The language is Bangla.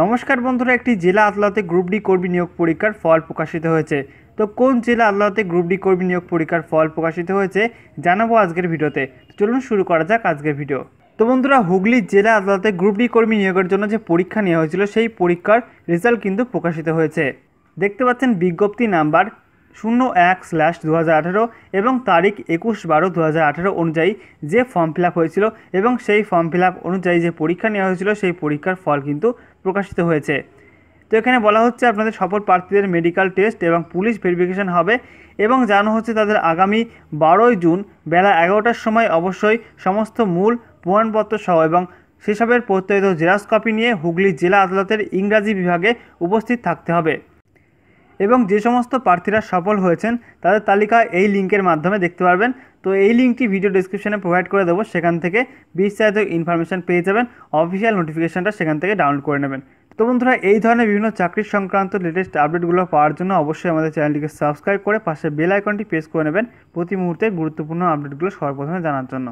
নমস্কার বন্ধুরা একটি জেলা আদালতে গ্রুপ ডি কর্মী নিয়োগ পরীক্ষার ফল প্রকাশিত হয়েছে তো কোন জেলা আদালতে গ্রুপ ডি কর্মী নিয়োগ পরীক্ষার ফল প্রকাশিত হয়েছে জানাবো আজকের ভিডিওতে চলুন শুরু করা যাক আজকের ভিডিও তো বন্ধুরা হুগলি জেলা আদালতে গ্রুপ ডি কর্মী নিয়োগের জন্য যে পরীক্ষা নেওয়া হয়েছিল সেই পরীক্ষার রেজাল্ট কিন্তু প্রকাশিত হয়েছে দেখতে পাচ্ছেন বিজ্ঞপ্তি নাম্বার শূন্য এক স্ল্যাশ দু এবং তারিখ একুশ বারো দু অনুযায়ী যে ফর্ম ফিল হয়েছিল এবং সেই ফর্ম ফিল অনুযায়ী যে পরীক্ষা নেওয়া হয়েছিল সেই পরীক্ষার ফল কিন্তু প্রকাশিত হয়েছে তো এখানে বলা হচ্ছে আপনাদের সফল প্রার্থীদের মেডিকেল টেস্ট এবং পুলিশ ভেরিফিকেশন হবে এবং জানো হচ্ছে তাদের আগামী বারোই জুন বেলা এগারোটার সময় অবশ্যই সমস্ত মূল প্রমাণপত্র সহ এবং সেসবের প্রত্যয়িত জেরাস কপি নিয়ে হুগলি জেলা আদালতের ইংরাজি বিভাগে উপস্থিত থাকতে হবে এবং যে সমস্ত প্রার্থীরা সফল হয়েছেন তাদের তালিকা এই লিঙ্কের মাধ্যমে দেখতে পারবেন তো এই লিঙ্কটি ভিডিও ডিসক্রিপশানে প্রোভাইড করে দেবো সেখান থেকে বিস্তারিত ইনফরমেশান পেয়ে যাবেন অফিসিয়াল নোটিফিকেশানটা সেখান থেকে ডাউনলোড করে নেবেন তো বন্ধুরা এই ধরনের বিভিন্ন চাকরির সংক্রান্ত লেটেস্ট আপডেটগুলো পাওয়ার জন্য অবশ্যই আমাদের চ্যানেলটিকে সাবস্ক্রাইব করে পাশে বেল আইকনটি প্রেস করে নেবেন প্রতি মুহূর্তে গুরুত্বপূর্ণ আপডেটগুলো সর্বপ্রথমে জানার জন্য